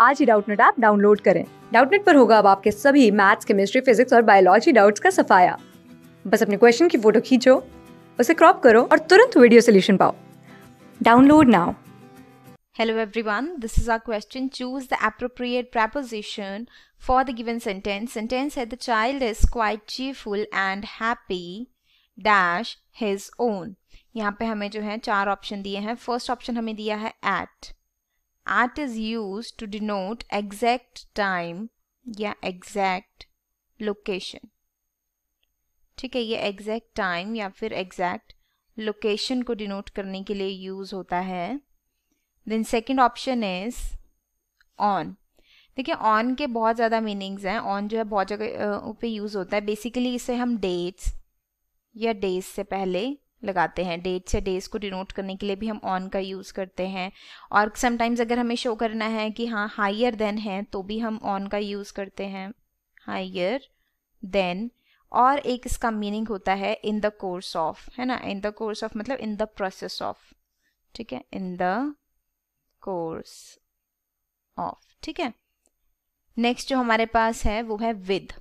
आज ही Doubtnut app download करें डाउटनेट पर होगा अब आपके सभी मैथ्स केमिस्ट्री फिजिक्स और बायोलॉजी डाउट्स का सफाया बस अपने क्वेश्चन की फोटो खींचो उसे क्रॉप करो और तुरंत वीडियो सोल्यूशन पाओ download now hello everyone, this is our question. Choose the appropriate preposition for the given sentence. Sentence said the child is quite cheerful and happy dash his own यहाँ पे हमें जो है चार ऑप्शन दिए हैं first option हमें दिया है at at is use to denote exact time या एग्जैक्ट लोकेशन ठीक है ये एग्जैक्ट टाइम या फिर एग्जैक्ट लोकेशन को डिनोट करने के लिए यूज होता है then second option is on देखिए ऑन के बहुत ज़्यादा मीनिंग्स हैं ऑन जो है बहुत जगह ऊपर यूज़ होता है बेसिकली इसे हम डेट्स या डेज से पहले लगाते हैं डेट्स या डेज को डिनोट करने के लिए भी हम ऑन का यूज़ करते हैं और समटाइम्स अगर हमें शो करना है कि हाँ हायर देन है तो भी हम ऑन का यूज़ करते हैं हायर देन और एक इसका मीनिंग होता है इन द कोर्स ऑफ है ना इन द कोर्स ऑफ मतलब इन द प्रोसेस ऑफ ठीक है इन द कोर्स ऑफ ठीक है नेक्स्ट जो हमारे पास है वो है विद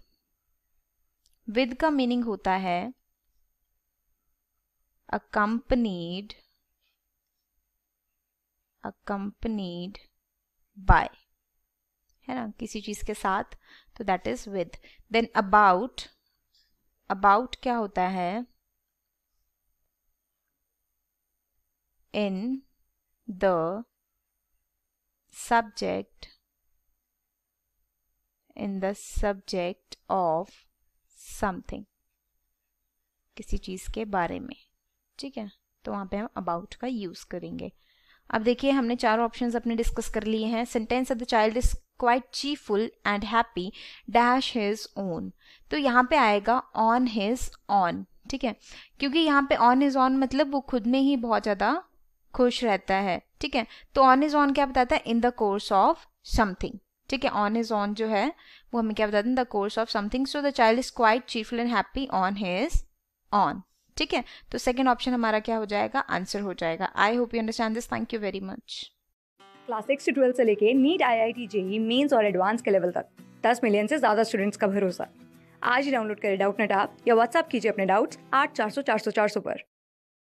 विद का मीनिंग होता है accompanied accompanied by है ना किसी चीज के साथ तो that is with then about about क्या होता है in the subject in the subject of something किसी चीज के बारे में ठीक है तो वहाँ पे हम अबाउट का यूज़ करेंगे अब देखिए हमने चार ऑप्शंस अपने डिस्कस कर लिए हैं sentence of the child is quite cheerful and happy dash his own तो यहाँ पे आएगा ऑन हिज ऑन ठीक है क्योंकि यहाँ पे ऑन इज ऑन मतलब वो खुद में ही बहुत ज़्यादा खुश रहता है ठीक है तो ऑन इज ऑन क्या बताता है in the course of something ठीक है ऑन इज ऑन जो है वो हमें क्या बताते हैं the course of something so the child is quite cheerful and happy on his on ठीक है तो सेकेंड ऑप्शन हमारा क्या हो जाएगा आंसर हो जाएगा I hope you understand this thank you very much class six से ट्वेल्थ से लेके NEET I I T JEE Mains और एडवांस के लेवल तक दस मिलियन से ज्यादा स्टूडेंट्स का भरोसा आज ही डाउनलोड करें डाउट नेट आप या व्हाट्सअप कीजिए अपने डाउट्स आठ चार सौ चार सौ चार सौ पर